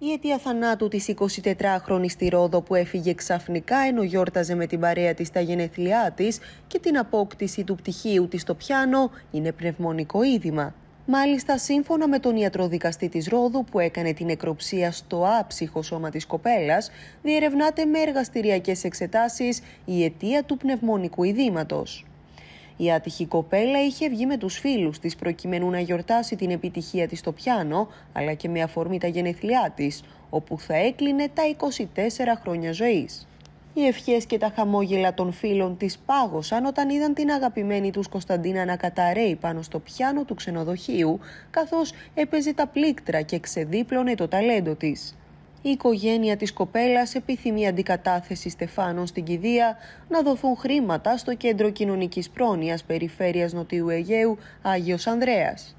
Η αιτία θανάτου της 24χρονης στη Ρόδο που έφυγε ξαφνικά ενώ γιόρταζε με την παρέα της τα γενεθλιά της και την απόκτηση του πτυχίου της στο πιάνο είναι πνευμονικό είδημα. Μάλιστα, σύμφωνα με τον ιατροδικαστή της Ρόδου που έκανε την νεκροψία στο άψυχο σώμα της κοπέλας, διερευνάται με εργαστηριακές εξετάσεις η αιτία του πνευμονικού ειδήματος. Η άτυχη κοπέλα είχε βγει με τους φίλους της προκειμένου να γιορτάσει την επιτυχία της στο πιάνο, αλλά και με αφορμή τα γενεθλιά της, όπου θα έκλεινε τα 24 χρόνια ζωής. Οι ευχές και τα χαμόγελα των φίλων της πάγωσαν όταν είδαν την αγαπημένη τους Κωνσταντίνα να καταραίει πάνω στο πιάνο του ξενοδοχείου, καθώς έπαιζε τα πλήκτρα και ξεδίπλωνε το ταλέντο της. Η οικογένεια της κοπέλας επιθυμεί αντικατάθεση στεφάνων στην κηδεία να δοθούν χρήματα στο Κέντρο Κοινωνικής Πρόνοιας Περιφέρειας Νοτιού Αιγαίου Άγιος Ανδρέας.